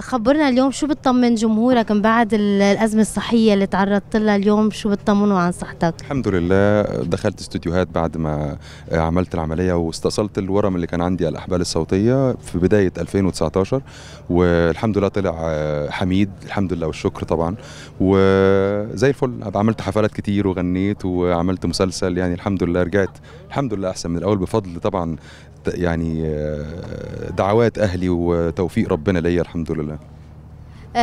خبرنا اليوم شو بتطمن جمهورك من بعد الأزمة الصحية اللي تعرضت لها اليوم شو بتطمنوا عن صحتك؟ الحمد لله دخلت استوديوهات بعد ما عملت العملية واستأصلت الورم اللي كان عندي على الأحبال الصوتية في بداية 2019 والحمد لله طلع آه، حميد الحمد لله والشكر طبعا وزي الفل عملت حفلات كتير وغنيت وعملت مسلسل يعني الحمد لله رجعت الحمد لله أحسن من الأول بفضل طبعا يعني آه، دعوات أهلي وتوفيق ربنا ليا الحمد لله كلها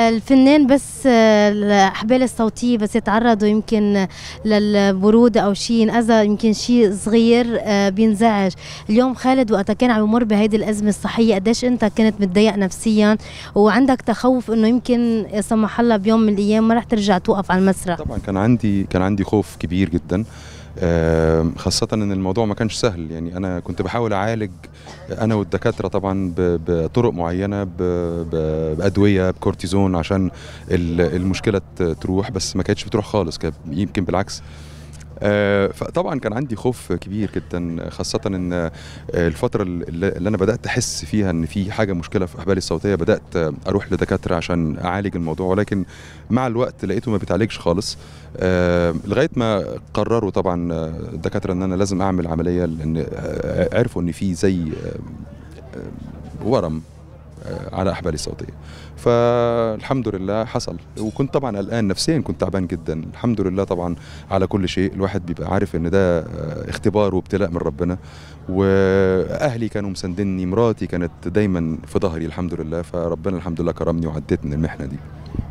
الفنان بس الحبال الصوتية بس يتعرضوا يمكن للبرودة أو شيء ينأذى يمكن شيء صغير آه، بينزعج اليوم خالد وقتها كان عم يمر بهيدي الأزمة الصحية قديش أنت كنت متضايق نفسيا وعندك تخوف أنه يمكن سمح الله بيوم من الأيام ما رح ترجع توقف على المسرح طبعا كان عندي كان عندي خوف كبير جدا خاصة ان الموضوع ما كانش سهل يعني انا كنت بحاول اعالج انا والدكاترة طبعا بطرق معينة بادوية بكورتيزون عشان المشكلة تروح بس ما كانتش بتروح خالص كانت يمكن بالعكس آه، فطبعا كان عندي خوف كبير جدا خاصه ان آه، الفتره اللي انا بدات احس فيها ان في حاجه مشكله في احبالي الصوتيه بدات اروح لدكاتره عشان اعالج الموضوع ولكن مع الوقت لقيته ما بيتعالجش خالص آه، لغايه ما قرروا طبعا الدكاتره ان انا لازم اعمل عمليه لان عرفوا ان في زي ورم آه، على احبالي الصوتيه فالحمد لله حصل وكنت طبعا قلقان نفسيا كنت تعبان جدا الحمد لله طبعا على كل شيء الواحد بيبقى عارف ان ده آه، اختبار وابتلاء من ربنا واهلي كانوا مسندني مراتي كانت دايما في ظهري الحمد لله فربنا الحمد لله كرمني وعدتني المحنه دي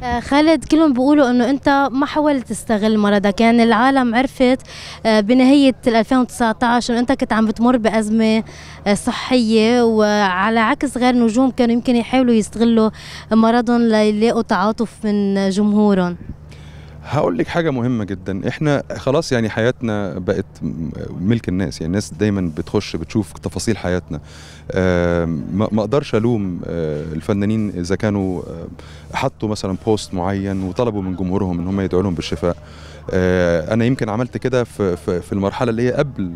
آه، خالد كلهم بيقولوا انه انت ما حاولت تستغل مرضك يعني العالم عرفت آه، بنهاية 2019 انه انت كنت عم بتمر بأزمة آه، صحية وعلى عكس غير نجوم كانوا يمكن يحاولوا يستغلوا مرضهم ليلاقوا تعاطف من جمهورهم هقول لك حاجه مهمه جدا احنا خلاص يعني حياتنا بقت ملك الناس يعني الناس دايما بتخش بتشوف تفاصيل حياتنا ما اقدرش الوم آه، الفنانين اذا كانوا آه، حطوا مثلا بوست معين وطلبوا من جمهورهم ان هم يدعوا لهم بالشفاء آه، انا يمكن عملت كده في, في المرحله اللي هي قبل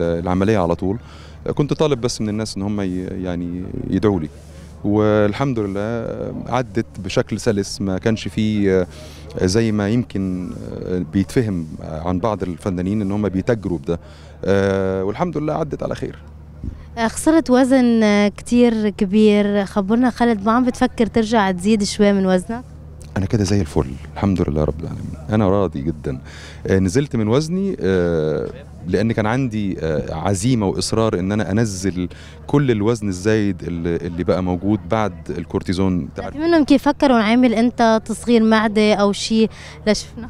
العمليه على طول كنت طالب بس من الناس ان هم يعني يدعوا لي والحمد لله آه، عدت بشكل سلس ما كانش فيه آه، زي ما يمكن آه، بيتفهم عن بعض الفنانين ان هم بيتجروا بده والحمد لله عدت على خير خسرت وزن كتير كبير خبرنا خالد ما عم بتفكر ترجع تزيد شوي من وزنك انا كده زي الفل الحمد لله رب العالمين انا راضي جدا آه، نزلت من وزني آه، لان كان عندي آه، عزيمه واصرار ان انا انزل كل الوزن الزايد اللي بقى موجود بعد الكورتيزون منهم كيف فكروا عامل انت تصغير معده او شيء لا شفنا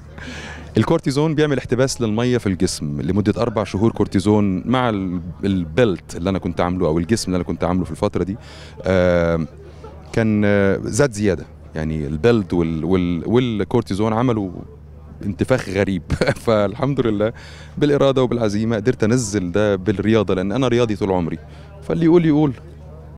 الكورتيزون بيعمل احتباس للميه في الجسم لمده اربع شهور كورتيزون مع البلت اللي انا كنت عامله او الجسم اللي انا كنت عامله في الفتره دي كان زاد زياده يعني البلد وال وال والكورتيزون عملوا انتفاخ غريب فالحمد لله بالاراده وبالعزيمه قدرت انزل ده بالرياضه لان انا رياضي طول عمري فاللي يقول يقول